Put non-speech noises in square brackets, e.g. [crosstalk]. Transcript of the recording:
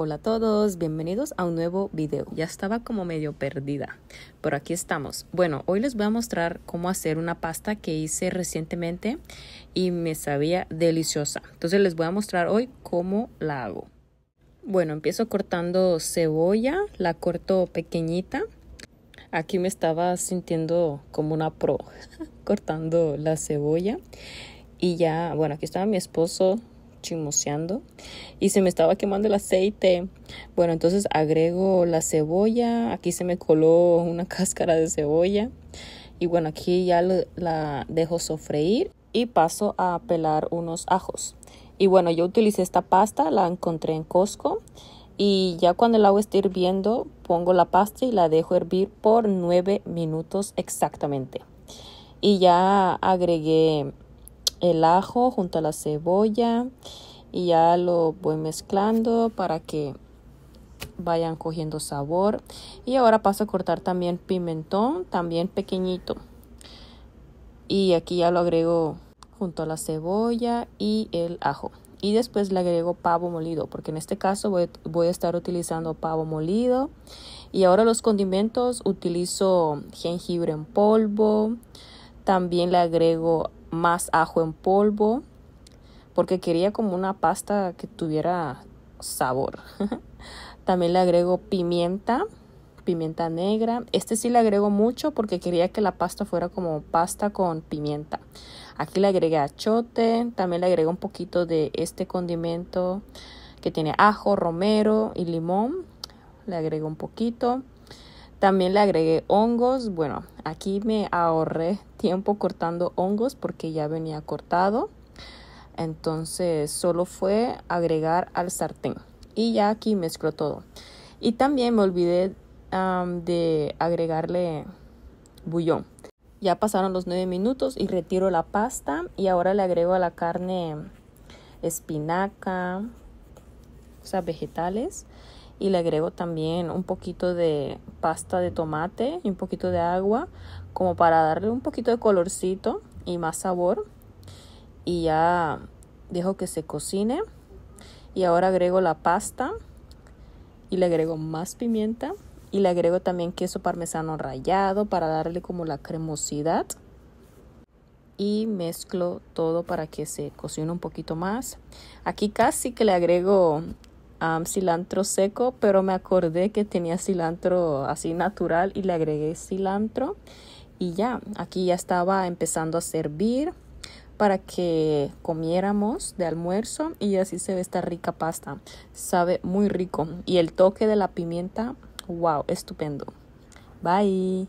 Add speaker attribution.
Speaker 1: Hola a todos, bienvenidos a un nuevo video. Ya estaba como medio perdida, pero aquí estamos. Bueno, hoy les voy a mostrar cómo hacer una pasta que hice recientemente y me sabía deliciosa. Entonces les voy a mostrar hoy cómo la hago. Bueno, empiezo cortando cebolla, la corto pequeñita. Aquí me estaba sintiendo como una pro [laughs] cortando la cebolla. Y ya, bueno, aquí estaba mi esposo chimoseando y se me estaba quemando el aceite. Bueno, entonces agrego la cebolla, aquí se me coló una [laughs] cáscara de cebolla y bueno, aquí ya la dejo sofreír y paso a pelar unos ajos. Y bueno, yo utilicé esta pasta, la encontré en Costco y ya cuando el agua esté hirviendo, pongo la pasta y la dejo hervir por 9 minutos exactamente. Y ya agregué el ajo junto a la cebolla y ya lo voy mezclando para que vayan cogiendo sabor y ahora paso a cortar también pimentón también pequeñito y aquí ya lo agrego junto a la cebolla y el ajo y después le agrego pavo molido porque en este caso voy, voy a estar utilizando pavo molido y ahora los condimentos utilizo jengibre en polvo también le agrego más ajo en polvo, porque quería como una pasta que tuviera sabor. [laughs] También le agrego pimienta, pimienta negra. Este sí le agrego mucho porque quería que la pasta fuera como pasta con pimienta. Aquí le agregué achote, también le agrego un poquito de este condimento que tiene ajo, romero y limón. Le agrego un poquito. También le agregué hongos. Bueno, aquí me ahorré tiempo cortando hongos porque ya venía cortado. Entonces solo fue agregar al sartén. Y ya aquí mezclo todo. Y también me olvidé de agregarle bullón. Ya pasaron los 9 minutos y retiro la pasta. Y ahora le agrego a la carne espinaca, o sea, vegetales y le agrego también un poquito de pasta de tomate y un poquito de agua como para darle un poquito de colorcito y más sabor y ya dejo que se cocine y ahora agrego la pasta y le agrego más pimienta y le agrego también queso parmesano rallado para darle como la cremosidad y mezclo todo para que se cocine un poquito más. Aquí casi que le agrego cilantro seco, pero me acordé que tenía cilantro así natural y le agregué cilantro. Y ya, aquí ya estaba empezando a servir para que comiéramos de almuerzo y así se ve esta rica pasta. Sabe muy rico. Y el toque de la pimienta, wow, estupendo. Bye.